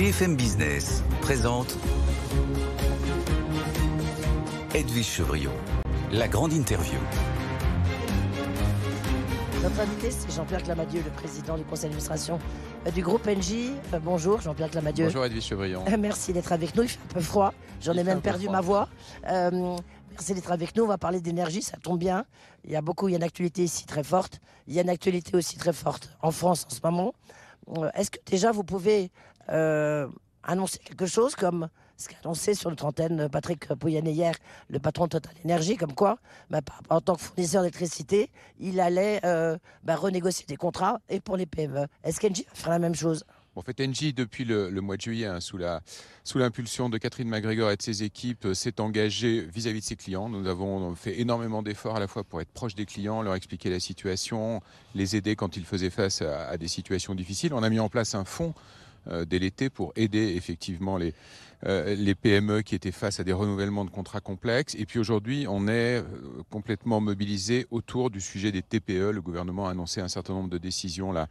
GFM Business présente Edwige Chevrillon, la grande interview. Notre invité, c'est Jean-Pierre Clamadieu, le président du conseil d'administration euh, du groupe NJ. Euh, bonjour Jean-Pierre Clamadieu. Bonjour Edwige Chevrillon. Euh, merci d'être avec nous. Il fait un peu froid. J'en ai même perdu ma voix. merci d'être avec nous. On va parler d'énergie, ça tombe bien. Il y a beaucoup, il y a une actualité ici très forte. Il y a une actualité aussi très forte en France en ce moment. Euh, est-ce que déjà vous pouvez euh, annoncer quelque chose comme ce qu'a annoncé sur le trentaine euh, Patrick Pouyanné hier, le patron Total Energy, comme quoi, bah, en tant que fournisseur d'électricité, il allait bah, renégocier des contrats et pour les PME. Est-ce qu'Engie va faire la même chose en fait, Engie, depuis le, mois de juillet, hein, sous l'impulsion de Catherine McGregor et de ses équipes, euh, s'est engagée vis-à-vis de ses clients. Nous avons euh, fait énormément d'efforts à la fois pour être proche des clients, leur expliquer la situation, les aider quand ils faisaient face à, à des situations difficiles. On a mis en place un fonds euh, l'été pour aider effectivement les, euh, les PME qui étaient face à des renouvellements de contrats complexes. Et puis aujourd'hui, on est euh, complètement mobilisé autour du sujet des TPE. Le gouvernement a annoncé un certain nombre de décisions là,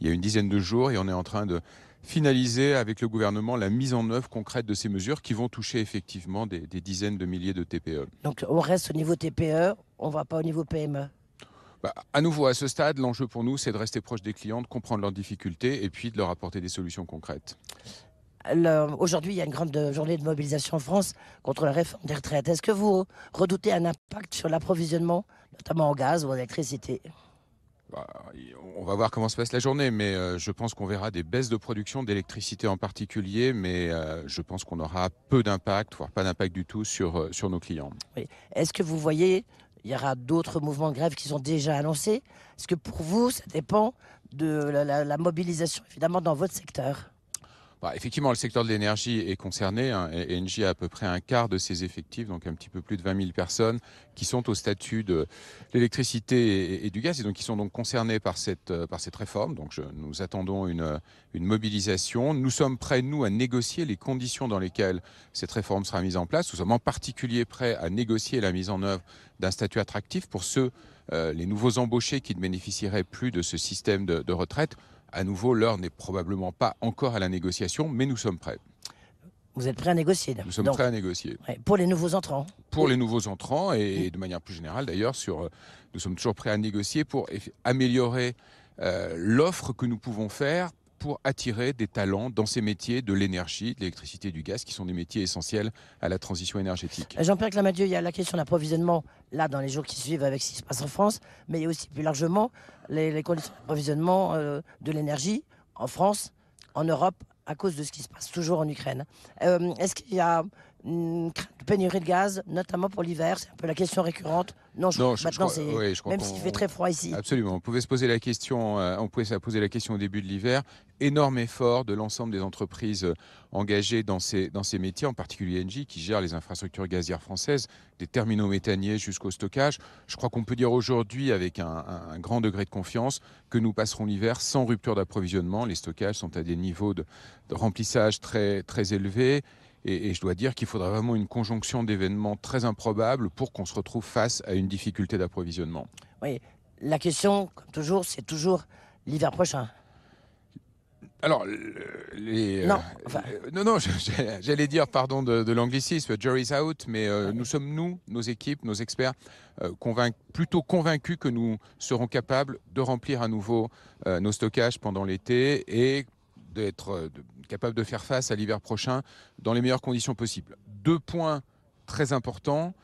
il y a une dizaine de jours et on est en train de finaliser avec le gouvernement la mise en œuvre concrète de ces mesures qui vont toucher effectivement des, des dizaines de milliers de TPE. Donc on reste au niveau TPE, on ne va pas au niveau PME bah, à nouveau, à ce stade, l'enjeu pour nous, c'est de rester proche des clients, de comprendre leurs difficultés et puis de leur apporter des solutions concrètes. Aujourd'hui, il y a une grande journée de mobilisation en France contre la réforme des retraites. Est-ce que vous redoutez un impact sur l'approvisionnement, notamment en gaz ou en électricité bah, on va voir comment se passe la journée, mais euh, je pense qu'on verra des baisses de production d'électricité en particulier, mais euh, je pense qu'on aura peu d'impact, voire pas d'impact du tout sur, euh, sur nos clients. Est-ce que vous voyez il y aura d'autres mouvements de grève qui sont déjà annoncés. Est-ce que pour vous, ça dépend de la, la mobilisation, évidemment, dans votre secteur bah, effectivement, le secteur de l'énergie est concerné. Hein, a à peu près un quart de ses effectifs, donc un petit peu plus de 20 000 personnes, qui sont au statut de l'électricité et, du gaz, et donc qui sont donc concernés par cette, euh, par cette réforme. Donc nous attendons une, euh, une mobilisation. Nous sommes prêts, nous, à négocier les conditions dans lesquelles cette réforme sera mise en place. Nous sommes en particulier prêts à négocier la mise en œuvre d'un statut attractif pour ceux, euh, les nouveaux embauchés qui ne bénéficieraient plus de ce système de retraite à nouveau, l'heure n'est probablement pas encore à la négociation, mais nous sommes prêts. Vous êtes prêts à négocier Nous sommes prêts à négocier. Pour les nouveaux entrants Pour les nouveaux entrants et, de manière plus générale d'ailleurs, sur, euh, nous sommes toujours prêts à négocier pour améliorer euh, l'offre que nous pouvons faire pour attirer des talents dans ces métiers de l'énergie, de l'électricité, du gaz, qui sont des métiers essentiels à la transition énergétique. Euh, Jean-Pierre Clamadieu, il y a la question d'approvisionnement, là, dans les jours qui suivent, avec ce qui se passe en France, mais il y a aussi plus largement les, conditions d'approvisionnement euh, de l'énergie en France, en Europe, à cause de ce qui se passe toujours en Ukraine. Euh, est-ce qu'il y a pénurie de gaz, notamment pour l'hiver C'est un peu la question récurrente. Non, je, non, maintenant, crois, même s'il fait très froid ici. Absolument. On pouvait se poser la question, euh, on pouvait se poser la question au début de l'hiver. Énorme effort de l'ensemble des entreprises euh, engagées dans ces, dans ces métiers, en particulier Engie, qui gère les infrastructures gazières françaises, des terminaux méthaniers jusqu'au stockage. Je crois qu'on peut dire aujourd'hui, avec un, grand degré de confiance, que nous passerons l'hiver sans rupture d'approvisionnement. Les stockages sont à des niveaux de, de remplissage très, très élevés. Et, je dois dire qu'il faudra vraiment une conjonction d'événements très improbables pour qu'on se retrouve face à une difficulté d'approvisionnement. Oui, la question, comme toujours, c'est toujours l'hiver prochain. Alors, les, euh, euh, non, non, j'allais dire, pardon de, de l'anglicisme, jury's out, mais euh, nous sommes, nous, nos équipes, nos experts, plutôt convaincus que nous serons capables de remplir à nouveau nos stockages pendant l'été et d'être euh, capable de faire face à l'hiver prochain dans les meilleures conditions possibles. Deux points très importants.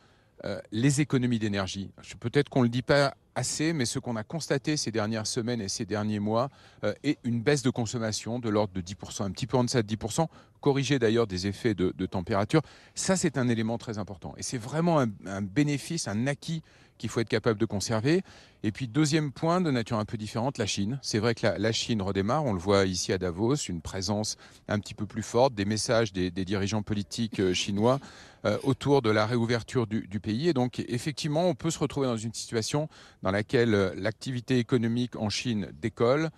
Euh, les économies d'énergie. Peut-être qu'on ne le dit pas assez, mais ce qu'on a constaté ces dernières semaines et ces derniers mois euh, est une baisse de consommation de l'ordre de 10%, un petit peu en deçà de 10%, corrigée d'ailleurs des effets de, température. Ça, c'est un élément très important. Et c'est vraiment un bénéfice, un acquis qu'il faut être capable de conserver. Et puis, deuxième point de nature un peu différente, la Chine. C'est vrai que la, Chine redémarre, on le voit ici à Davos, une présence un petit peu plus forte, des messages des, dirigeants politiques euh, chinois euh, autour de la réouverture du, pays. Et donc, effectivement, on peut se retrouver dans une situation dans laquelle euh, l'activité économique en Chine décolle,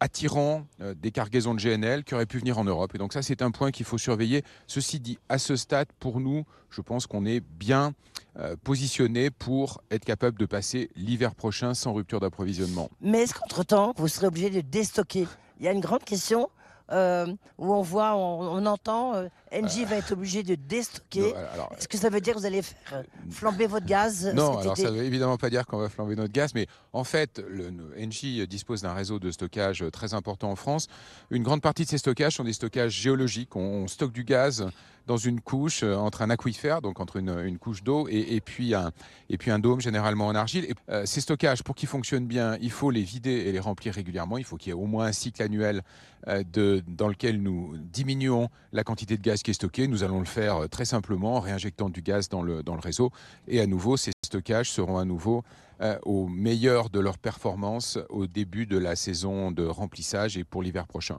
attirant des cargaisons de GNL qui auraient pu venir en Europe. Et donc, ça, c'est un point qu'il faut surveiller. Ceci dit, à ce stade, pour nous, je pense qu'on est bien euh, Positionné pour être capable de passer l'hiver prochain sans rupture d'approvisionnement. Mais est-ce qu'entre-temps, vous serez obligé de déstocker Il y a une grande question euh, où on voit, on, entend, Engie euh, va être obligé de déstocker. Est-ce que ça veut dire que vous allez euh, flamber votre gaz Non, alors ça ne veut évidemment pas dire qu'on va flamber notre gaz, mais en fait, le, Engie dispose d'un réseau de stockage très important en France. Une grande partie de ces stockages sont des stockages géologiques. On, stocke du gaz dans une couche entre un aquifère, donc entre une, couche d'eau, et, puis un, et puis un dôme généralement en argile. Et, ces stockages, pour qu'ils fonctionnent bien, il faut les vider et les remplir régulièrement. Il faut qu'il y ait au moins un cycle annuel de dans lequel nous diminuons la quantité de gaz qui est stockée. Nous allons le faire euh, très simplement en réinjectant du gaz dans le, réseau. Et à nouveau, ces stockages seront à nouveau euh, au meilleur de leur performance au début de la saison de remplissage et pour l'hiver prochain.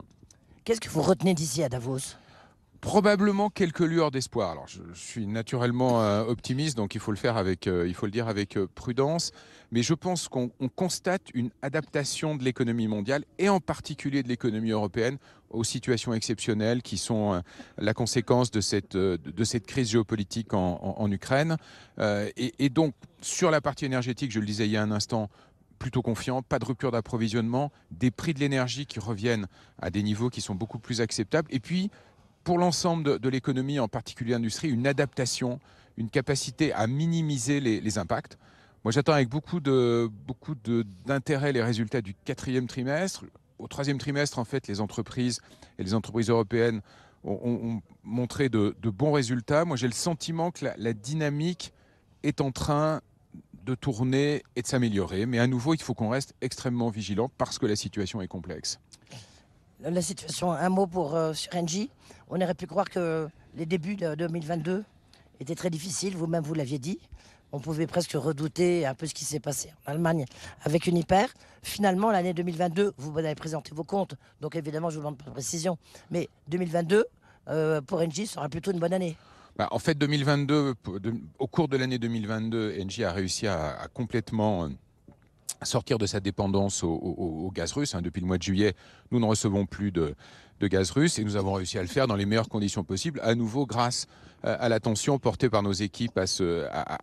Qu'est-ce que vous retenez d'ici à Davos probablement quelques lueurs d'espoir. Alors, je, suis naturellement euh, optimiste, donc il faut le faire avec, euh, il faut le dire avec euh, prudence. Mais je pense qu'on constate une adaptation de l'économie mondiale et en particulier de l'économie européenne aux situations exceptionnelles qui sont la conséquence de cette, de cette crise géopolitique en, Ukraine. Et, et donc, sur la partie énergétique, je le disais il y a un instant, plutôt confiant, pas de rupture d'approvisionnement, des prix de l'énergie qui reviennent à des niveaux qui sont beaucoup plus acceptables, et puis pour l'ensemble de, l'économie, en particulier l'industrie, une adaptation, une capacité à minimiser les, impacts. Moi, j'attends avec beaucoup de beaucoup d'intérêt les résultats du quatrième trimestre. Au troisième trimestre, en fait, les entreprises et les entreprises européennes ont, montré de, bons résultats. Moi, j'ai le sentiment que la, la, dynamique est en train de tourner et de s'améliorer. Mais à nouveau, il faut qu'on reste extrêmement vigilant parce que la situation est complexe la situation, un mot pour euh, sur On aurait pu croire que les débuts de 2022 étaient très difficiles, vous-même vous, l'aviez dit. On pouvait presque redouter un peu ce qui s'est passé en Allemagne avec une hyper. Finalement, l'année 2022, vous avez présenté vos comptes, donc évidemment, je vous demande pas de précision. Mais 2022, euh, pour NJ, sera plutôt une bonne année. Bah, en fait, 2022, au cours de l'année 2022, NJ a réussi à complètement euh, sortir de sa dépendance au, gaz russe. Hein. depuis le mois de juillet, nous ne recevons plus de, gaz russe et nous avons réussi à le faire dans les meilleures conditions possibles, à nouveau grâce euh, à, l'attention portée par nos équipes à,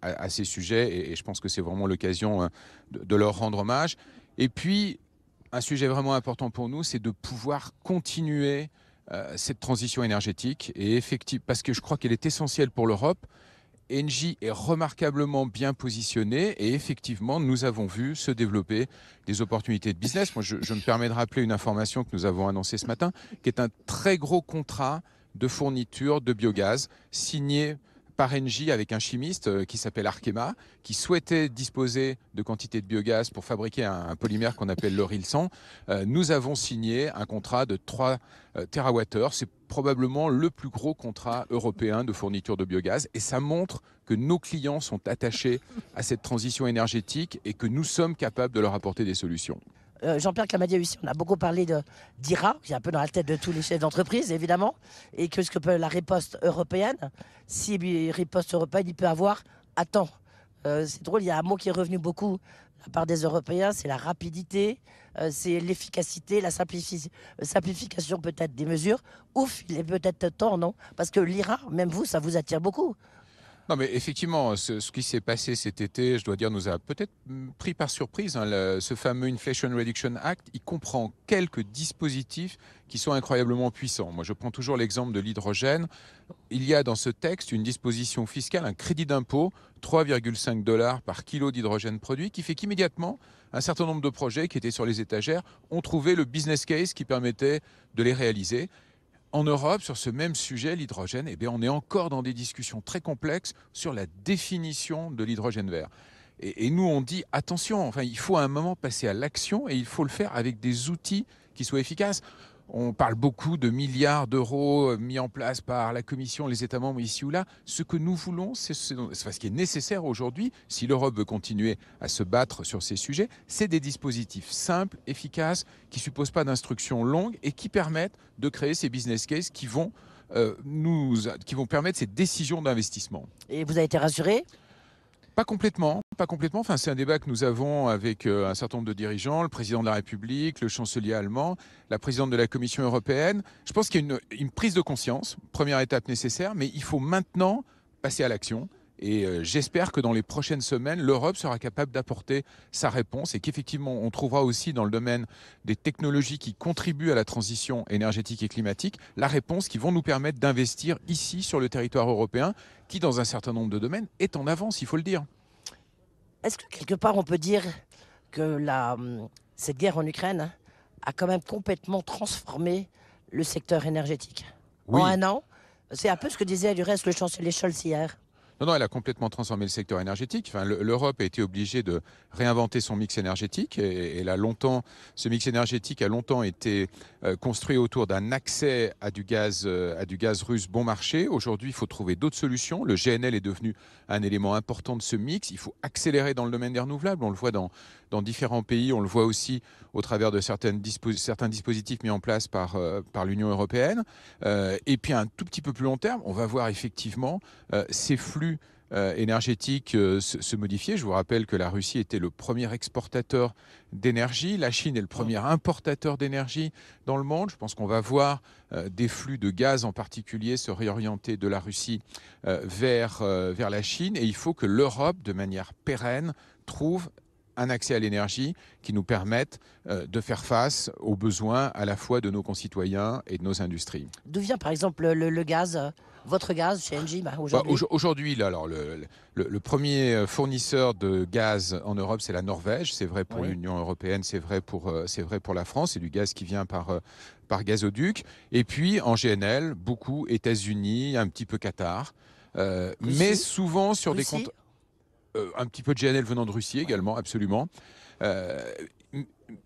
à, ces sujets. Et, je pense que c'est vraiment l'occasion hein, de, leur rendre hommage. Et puis, un sujet vraiment important pour nous, c'est de pouvoir continuer euh, cette transition énergétique. Et effectivement, parce que je crois qu'elle est essentielle pour l'Europe. Engie est remarquablement bien positionné et effectivement, nous avons vu se développer des opportunités de business. Moi, je, je me permets de rappeler une information que nous avons annoncée ce matin, qui est un très gros contrat de fourniture de biogaz signé par Engie avec un chimiste euh, qui s'appelle Arkema, qui souhaitait disposer de quantités de biogaz pour fabriquer un, polymère qu'on appelle l'Oril 100. Euh, nous avons signé un contrat de 3 euh, TWh. C'est probablement le plus gros contrat européen de fourniture de biogaz et ça montre que nos clients sont attachés à cette transition énergétique et que nous sommes capables de leur apporter des solutions. Euh, Jean-Pierre Clamadier aussi, on a beaucoup parlé d'IRA, qui est un peu dans la tête de tous les chefs d'entreprise, évidemment, et que ce que peut la riposte européenne, si riposte européenne, il peut avoir, à temps. Euh, c'est drôle, il y a un mot qui est revenu beaucoup de la part des Européens, c'est la rapidité, euh, c'est l'efficacité, la simplification peut-être des mesures. Ouf, il est peut-être temps, non Parce que l'IRA, même vous, ça vous attire beaucoup. Non, mais effectivement, ce, qui s'est passé cet été, je dois dire, nous a peut-être pris par surprise. Hein, ce fameux Inflation Reduction Act, il comprend quelques dispositifs qui sont incroyablement puissants. Moi, je prends toujours l'exemple de l'hydrogène. Il y a dans ce texte une disposition fiscale, un crédit d'impôt, 3,5 dollars par kilo d'hydrogène produit, qui fait qu'immédiatement, un certain nombre de projets qui étaient sur les étagères ont trouvé le business case qui permettait de les réaliser en Europe, sur ce même sujet, l'hydrogène, eh on est encore dans des discussions très complexes sur la définition de l'hydrogène vert. Et, nous, on dit attention, enfin, il faut à un moment passer à l'action et il faut le faire avec des outils qui soient efficaces. On parle beaucoup de milliards d'euros euh, mis en place par la Commission, les États membres ici ou là. Ce que nous voulons, c'est ce, qui est nécessaire aujourd'hui, si l'Europe veut continuer à se battre sur ces sujets, c'est des dispositifs simples, efficaces, qui ne supposent pas d'instructions longues et qui permettent de créer ces business cases qui vont, euh, nous, qui vont permettre ces décisions d'investissement. Et vous avez été rassuré pas complètement, pas complètement. Enfin, c'est un débat que nous avons avec euh, un certain nombre de dirigeants, le président de la République, le chancelier allemand, la présidente de la Commission européenne. Je pense qu'il y a une, une prise de conscience, première étape nécessaire, mais il faut maintenant passer à l'action. Et euh, j'espère que dans les prochaines semaines, l'Europe sera capable d'apporter sa réponse et qu'effectivement, on trouvera aussi dans le domaine des technologies qui contribuent à la transition énergétique et climatique, la réponse qui vont nous permettre d'investir ici sur le territoire européen, qui dans un certain nombre de domaines est en avance, il faut le dire. Est-ce que quelque part on peut dire que la, hum, cette guerre en Ukraine a quand même complètement transformé le secteur énergétique oui. en un an C'est un peu ce que disait du reste le chancelier Scholz hier. Non, elle a complètement transformé le secteur énergétique. Enfin, L'Europe a été obligée de réinventer son mix énergétique. Et, longtemps, ce mix énergétique a longtemps été euh, construit autour d'un accès à du gaz, euh, à du gaz russe bon marché. Aujourd'hui, il faut trouver d'autres solutions. Le GNL est devenu un élément important de ce mix. Il faut accélérer dans le domaine des renouvelables. On le voit dans dans différents pays. On le voit aussi au travers de certains dispositifs mis en place par, euh, l'Union européenne. Euh, et puis un tout petit peu plus long terme, on va voir effectivement euh, ces flux énergétiques se, modifier. Je vous rappelle que la Russie était le premier exportateur d'énergie, la Chine est le premier importateur d'énergie dans le monde. Je pense qu'on va voir des flux de gaz en particulier se réorienter de la Russie vers la Chine et il faut que l'Europe, de manière pérenne, trouve un accès à l'énergie qui nous permette euh, de faire face aux besoins à la fois de nos concitoyens et de nos industries. D'où vient par exemple le, gaz euh, votre gaz chez Engie bah, bah, aujourd'hui alors, le, premier euh, fournisseur de gaz en Europe, c'est la Norvège. C'est vrai pour l'Union européenne, c'est vrai, pour, c'est vrai pour la France. C'est du gaz qui vient par, par gazoduc. Et puis, en GNL, beaucoup États-Unis, un petit peu Qatar. mais souvent sur des comptes. Euh, un petit peu de GNL venant de Russie également, absolument. Euh,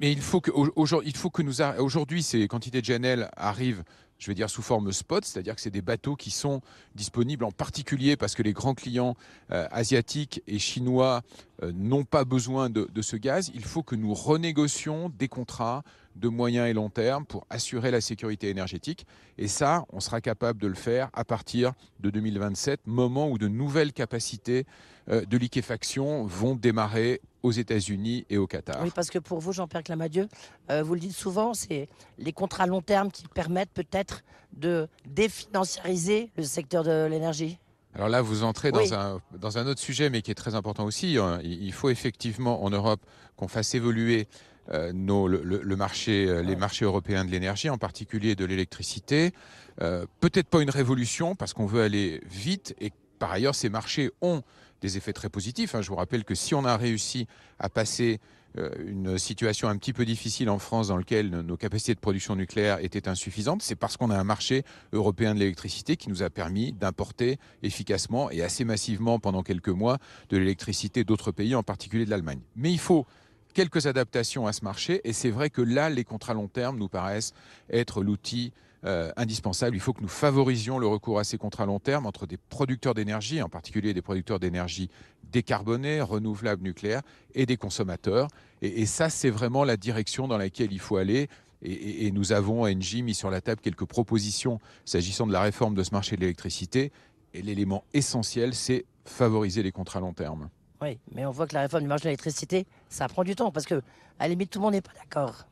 mais il faut que, aujourd'hui, il faut que nous, aujourd'hui, ces quantités de GNL arrivent je vais dire sous forme spot, c'est-à-dire que c'est des bateaux qui sont disponibles en particulier parce que les grands clients euh, asiatiques et chinois n'ont pas besoin de, de, ce gaz. Il faut que nous renégocions des contrats de moyen et long terme pour assurer la sécurité énergétique. Et ça, on sera capable de le faire à partir de 2027, moment où de nouvelles capacités euh, de liquéfaction vont démarrer aux États-Unis et au Qatar. Oui, parce que pour vous, Jean-Pierre Clamadieu, euh, vous le dites souvent, c'est les contrats long terme qui permettent peut-être de définanciariser le secteur de l'énergie. Alors là, vous entrez dans, un, dans un autre sujet, mais qui est très important aussi. Hein. Il faut effectivement en Europe qu'on fasse évoluer euh, nos, le, marché, les marchés européens de l'énergie, en particulier de l'électricité. peut-être pas une révolution, parce qu'on veut aller vite, et par ailleurs, ces marchés ont des effets très positifs. Hein. Je vous rappelle que si on a réussi à passer euh, une situation un petit peu difficile en France dans laquelle nos capacités de production nucléaire étaient insuffisantes, c'est parce qu'on a un marché européen de l'électricité qui nous a permis d'importer efficacement et assez massivement pendant quelques mois de l'électricité d'autres pays, en particulier de l'Allemagne. Mais il faut quelques adaptations à ce marché et c'est vrai que là, les contrats long terme nous paraissent être l'outil euh, indispensable. Il faut que nous favorisions le recours à ces contrats long terme entre des producteurs d'énergie, en particulier des producteurs d'énergie décarbonée, renouvelable, nucléaire, et des consommateurs. Et, ça, c'est vraiment la direction dans laquelle il faut aller. Et, nous avons, à mis sur la table quelques propositions s'agissant de la réforme de ce marché de l'électricité. Et l'élément essentiel, c'est favoriser les contrats long terme. Oui, mais on voit que la réforme du marché de l'électricité, ça prend du temps parce que, à la limite, tout le monde n'est pas d'accord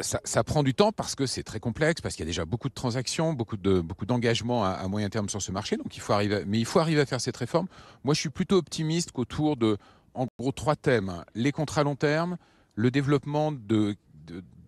ça, prend du temps parce que c'est très complexe, parce qu'il y a déjà beaucoup de transactions, beaucoup de beaucoup d'engagements à, moyen terme sur ce marché. Donc il faut arriver, mais il faut arriver à faire cette réforme. Moi, je suis plutôt optimiste qu'autour de, en gros, trois thèmes les contrats long terme, le développement de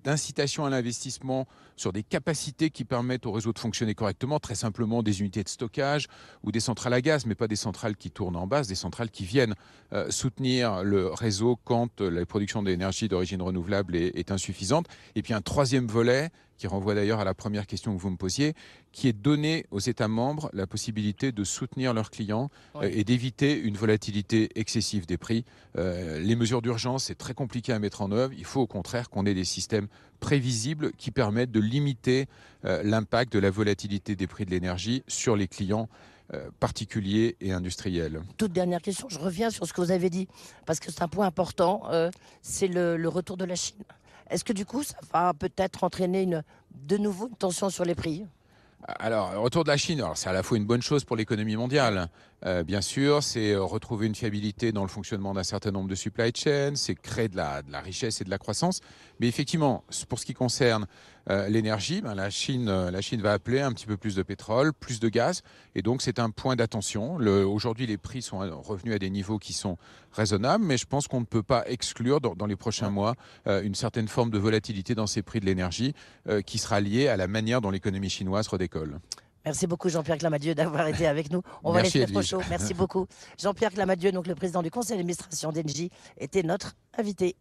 d'incitation à l'investissement sur des capacités qui permettent au réseau de fonctionner correctement, très simplement des unités de stockage ou des centrales à gaz, mais pas des centrales qui tournent en base, des centrales qui viennent euh, soutenir le réseau quand euh, la production d'énergie d'origine renouvelable est insuffisante. Et puis un troisième volet qui renvoie d'ailleurs à la première question que vous me posiez, qui est donner aux États membres la possibilité de soutenir leurs clients euh, et d'éviter une volatilité excessive des prix. Euh, les mesures d'urgence, c'est très compliqué à mettre en œuvre. Il faut au contraire qu'on ait des systèmes prévisibles qui permettent de limiter euh, l'impact de la volatilité des prix de l'énergie sur les clients particuliers et industriels. Toute dernière question, je reviens sur ce que vous avez dit, parce que c'est un point important, c'est le retour de la Chine. Est-ce que du coup, ça va peut-être entraîner de nouveau une tension sur les prix alors, retour de la Chine, c'est à la fois une bonne chose pour l'économie mondiale, euh, bien sûr, c'est euh, retrouver une fiabilité dans le fonctionnement d'un certain nombre de supply chains, c'est créer de la, richesse et de la croissance. Mais effectivement, pour ce qui concerne euh, l'énergie, ben, la, Chine, va appeler un petit peu plus de pétrole, plus de gaz, et donc c'est un point d'attention. aujourd'hui, les prix sont revenus à des niveaux qui sont raisonnables, mais je pense qu'on ne peut pas exclure dans, les prochains mois une certaine forme de volatilité dans ces prix de l'énergie qui sera liée à la manière dont l'économie chinoise redécolle. Merci beaucoup Jean-Pierre Clamadieu d'avoir été avec nous. On va laisser trop chaud. Merci beaucoup. Jean-Pierre Clamadieu, donc le président du conseil d'administration d'Engie, était notre invité.